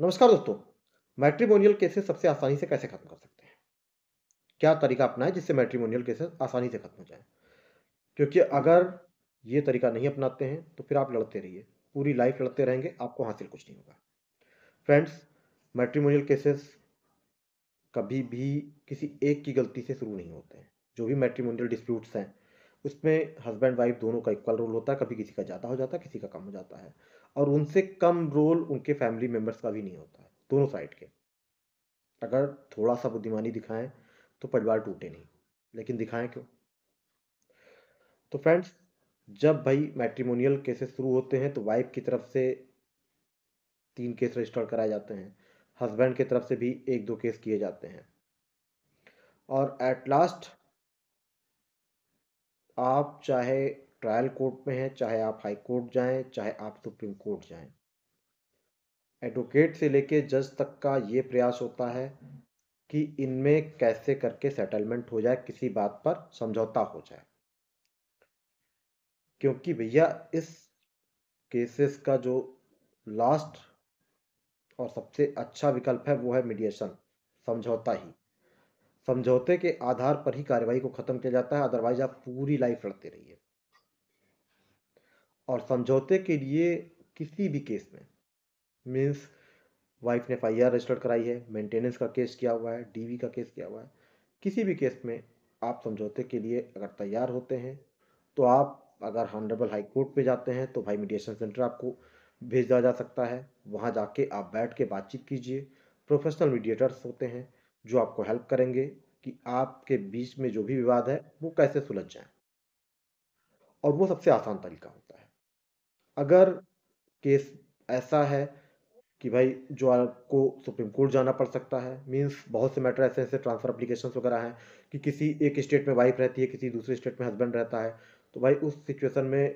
नमस्कार दोस्तों matrimonial cases सबसे आसानी से कैसे खत्म कर सकते हैं क्या तरीका अपनाएं जिससे मैट्रीमोनियल केसेस आसानी से खत्म हो जाए क्योंकि अगर ये तरीका नहीं अपनाते हैं तो फिर आप लड़ते रहिए पूरी लाइफ लड़ते रहेंगे आपको हासिल कुछ नहीं होगा फ्रेंड्स मैट्रीमोनियल केसेस कभी भी किसी एक की गलती से शुरू नहीं होते हैं जो भी मैट्रीमोनियल डिस्प्यूट्स हैं उसमें हस्बैंड वाइफ दोनों का इक्वल रोल होता है कभी किसी का ज़्यादा हो जाता है किसी का कम हो जाता है और उनसे कम रोल उनके फैमिली मेम्बर्स का भी नहीं होता है दोनों साइड के अगर थोड़ा सा बुद्धिमानी दिखाएं तो परिवार टूटे नहीं लेकिन दिखाएं क्यों तो फ्रेंड्स जब भाई मैट्रिमोनियल केसेस शुरू होते हैं तो वाइफ की तरफ से तीन केस रजिस्टर कराए जाते हैं हस्बैंड की तरफ से भी एक दो केस किए जाते हैं और एट लास्ट आप चाहे ट्रायल कोर्ट में हैं चाहे आप हाई कोर्ट जाएं चाहे आप सुप्रीम कोर्ट जाएं एडवोकेट से लेके जज तक का ये प्रयास होता है कि इनमें कैसे करके सेटलमेंट हो जाए किसी बात पर समझौता हो जाए क्योंकि भैया इस केसेस का जो लास्ट और सबसे अच्छा विकल्प है वो है मीडिएशन समझौता ही समझौते के आधार पर ही कार्यवाही को खत्म किया जाता है अदरवाइज आप पूरी लाइफ लड़ते रहिए और समझौते के लिए किसी भी केस में मीन्स वाइफ ने एफ आई रजिस्टर्ड कराई है मेंटेनेंस का केस किया हुआ है डीवी का केस किया हुआ है किसी भी केस में आप समझौते के लिए अगर तैयार होते हैं तो आप अगर हॉनरेबल हाई कोर्ट पे जाते हैं तो भाई मीडिएशन सेंटर आपको भेजा जा सकता है वहाँ जाके आप बैठ के बातचीत कीजिए प्रोफेशनल मीडिएटर्स होते हैं जो आपको हेल्प करेंगे कि आपके बीच में जो भी विवाद है वो कैसे सुलझ जाए और वो सबसे आसान तरीका होता है अगर केस ऐसा है कि भाई जो आपको सुप्रीम कोर्ट जाना पड़ सकता है मींस बहुत से मैटर ऐसे ऐसे ट्रांसफ़र अप्लीकेशन वगैरह हैं कि किसी एक स्टेट में वाइफ रहती है किसी दूसरे स्टेट में हस्बैंड रहता है तो भाई उस सिचुएशन में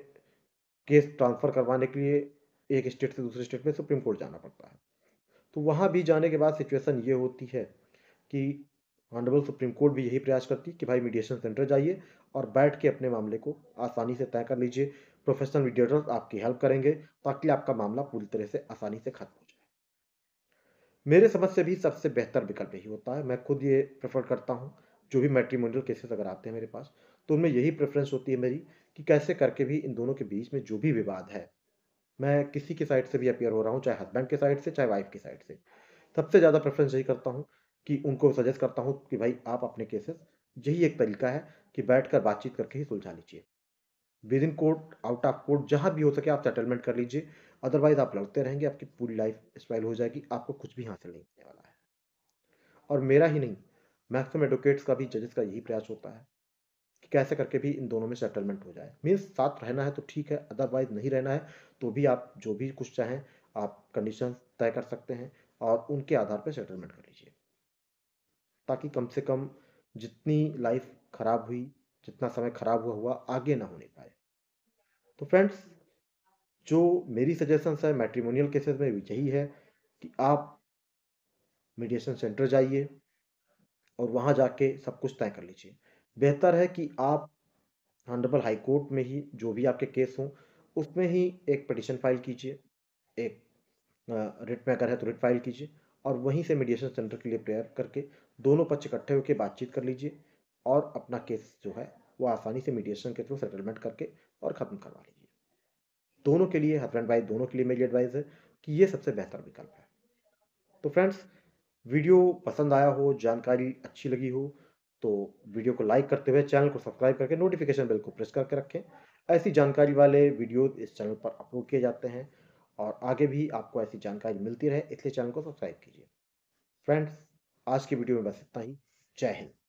केस ट्रांसफ़र करवाने के लिए एक स्टेट से दूसरे स्टेट में सुप्रीम कोर्ट जाना पड़ता है तो वहाँ भी जाने के बाद सिचुएशन ये होती है कि ऑनरेबल सुप्रीम कोर्ट भी यही प्रयास करती कि भाई मीडिएशन सेंटर जाइए और बैठ के अपने मामले को आसानी से तय कर लीजिए प्रोफेशनल मीडिएटर्स आपकी हेल्प करेंगे ताकि आपका मामला पूरी तरह से आसानी से खत्म हो जाए मेरे समझ से भी सबसे बेहतर विकल्प यही होता है मैं खुद ये प्रेफर करता हूँ जो भी मैट्रीमोनियल केसेस अगर आते हैं मेरे पास तो उनमें यही प्रेफरेंस होती है मेरी कि कैसे करके भी इन दोनों के बीच में जो भी विवाद है मैं किसी की साइड से भी अपियर हो रहा हूँ चाहे हस्बैंड के साइड से चाहे वाइफ की साइड से सबसे ज़्यादा प्रेफरेंस यही करता हूँ कि उनको सजेस्ट करता हूँ कि भाई आप अपने केसेस यही एक तरीका है कि बैठकर बातचीत करके ही सुलझा लीजिए within court out of court जहाँ भी हो सके आप सेटलमेंट कर लीजिए अदरवाइज आप लड़ते रहेंगे आपकी पूरी लाइफ स्पाइल हो जाएगी आपको कुछ भी हासिल नहीं होने वाला है और मेरा ही नहीं मैक्सिमम एडवोकेट्स का भी जजेस का यही प्रयास होता है कि कैसे करके भी इन दोनों में सेटलमेंट हो जाए मीन्स साथ रहना है तो ठीक है अदरवाइज नहीं रहना है तो भी आप जो भी कुछ चाहें आप कंडीशन तय कर सकते हैं और उनके आधार पर सेटलमेंट कर लीजिए ताकि कम से कम जितनी लाइफ खराब हुई जितना समय खराब हुआ हुआ आगे ना होने पाए तो फ्रेंड्स जो मेरी सजेशंस है मैट्रीमोनियल केसेस में भी यही है कि आप मीडिएशन सेंटर जाइए और वहाँ जाके सब कुछ तय कर लीजिए बेहतर है कि आप हंडबल हाई कोर्ट में ही जो भी आपके केस हों उसमें ही एक पटिशन फाइल कीजिए एक रिट में अगर है तो रिट फाइल कीजिए और वहीं से मीडिएशन सेंटर के लिए प्रेयर करके दोनों पक्ष इकट्ठे होकर बातचीत कर लीजिए और अपना केस जो है वो आसानी से मीडिएशन के थ्रू सेटलमेंट करके और ख़त्म करवा लीजिए दोनों के लिए हस्बैंड वाइफ दोनों के लिए मेरी एडवाइस है कि ये सबसे बेहतर विकल्प है तो फ्रेंड्स वीडियो पसंद आया हो जानकारी अच्छी लगी हो तो वीडियो को लाइक करते हुए चैनल को सब्सक्राइब करके नोटिफिकेशन बेल को प्रेस करके रखें ऐसी जानकारी वाले वीडियो इस चैनल पर अपलोड किए जाते हैं और आगे भी आपको ऐसी जानकारी मिलती रहे इसलिए चैनल को सब्सक्राइब कीजिए फ्रेंड्स आज की वीडियो में बस इतना ही जय हिंद